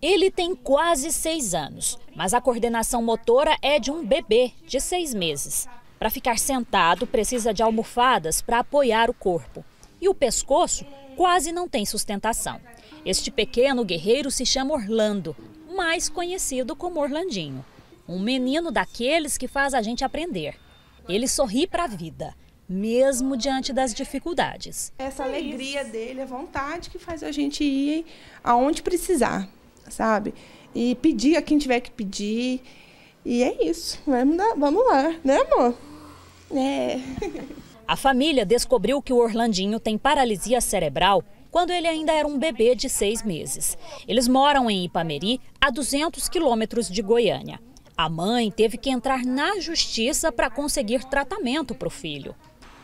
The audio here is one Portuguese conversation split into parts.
Ele tem quase seis anos, mas a coordenação motora é de um bebê de seis meses. Para ficar sentado, precisa de almofadas para apoiar o corpo. E o pescoço quase não tem sustentação. Este pequeno guerreiro se chama Orlando, mais conhecido como Orlandinho. Um menino daqueles que faz a gente aprender. Ele sorri para a vida, mesmo diante das dificuldades. Essa alegria dele, a vontade que faz a gente ir aonde precisar sabe? E pedir a quem tiver que pedir. E é isso. Vamos, lá vamos lá, né, amor? É. A família descobriu que o Orlandinho tem paralisia cerebral quando ele ainda era um bebê de seis meses. Eles moram em Ipameri, a 200 quilômetros de Goiânia. A mãe teve que entrar na justiça para conseguir tratamento para o filho.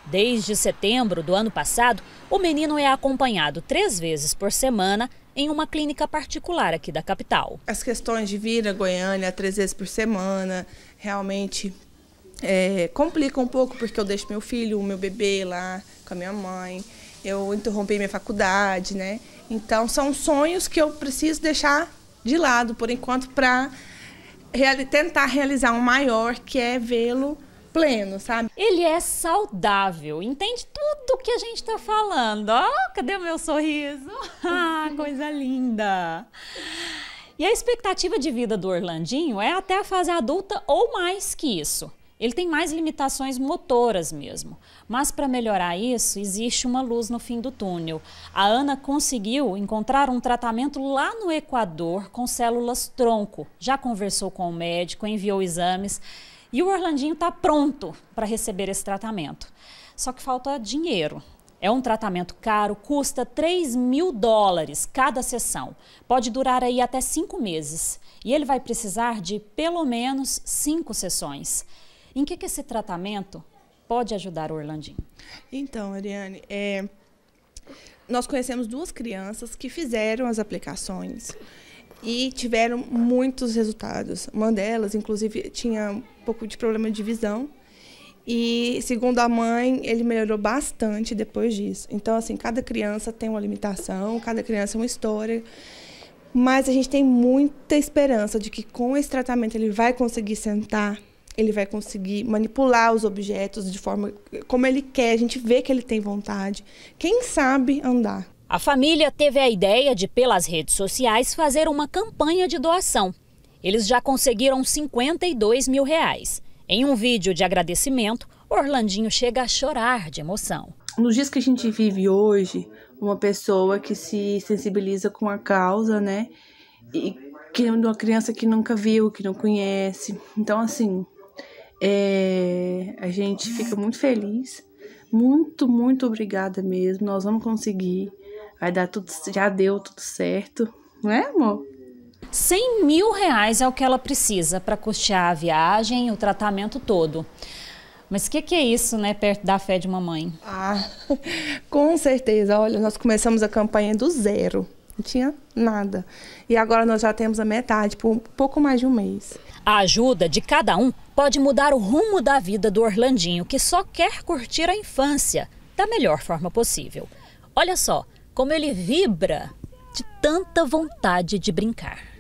Desde setembro do ano passado, o menino é acompanhado três vezes por semana em uma clínica particular aqui da capital. As questões de vir a Goiânia três vezes por semana realmente é, um pouco porque eu deixo meu filho, o meu bebê lá com a minha mãe, eu interrompi minha faculdade, né? Então são sonhos que eu preciso deixar de lado por enquanto para reali tentar realizar um maior que é vê-lo pleno, sabe? Ele é saudável, entende tudo do que a gente está falando. Ó, oh, cadê o meu sorriso? Ah, coisa linda! E a expectativa de vida do Orlandinho é até a fase adulta ou mais que isso. Ele tem mais limitações motoras mesmo. Mas para melhorar isso, existe uma luz no fim do túnel. A Ana conseguiu encontrar um tratamento lá no Equador com células tronco. Já conversou com o médico, enviou exames e o Orlandinho está pronto para receber esse tratamento. Só que falta dinheiro. É um tratamento caro, custa 3 mil dólares cada sessão. Pode durar aí até cinco meses. E ele vai precisar de pelo menos cinco sessões. Em que, que esse tratamento pode ajudar o Orlandinho? Então, Ariane, é... nós conhecemos duas crianças que fizeram as aplicações e tiveram muitos resultados. Uma delas, inclusive, tinha um pouco de problema de visão e, segundo a mãe, ele melhorou bastante depois disso. Então, assim, cada criança tem uma limitação, cada criança é uma história. Mas a gente tem muita esperança de que com esse tratamento ele vai conseguir sentar, ele vai conseguir manipular os objetos de forma como ele quer, a gente vê que ele tem vontade. Quem sabe andar. A família teve a ideia de, pelas redes sociais, fazer uma campanha de doação. Eles já conseguiram 52 mil reais. Em um vídeo de agradecimento, Orlandinho chega a chorar de emoção. Nos dias que a gente vive hoje, uma pessoa que se sensibiliza com a causa, né? E que é uma criança que nunca viu, que não conhece. Então, assim, é, a gente fica muito feliz. Muito, muito obrigada mesmo. Nós vamos conseguir. Vai dar tudo, já deu tudo certo, não é, amor? 100 mil reais é o que ela precisa para custear a viagem, e o tratamento todo. Mas o que, que, é isso, né, perto da fé de uma mãe? Ah, com certeza. Olha, nós começamos a campanha do zero. Não tinha nada. E agora nós já temos a metade, por um pouco mais de um mês. A ajuda de cada um pode mudar o rumo da vida do Orlandinho, que só quer curtir a infância da melhor forma possível. Olha só como ele vibra de tanta vontade de brincar.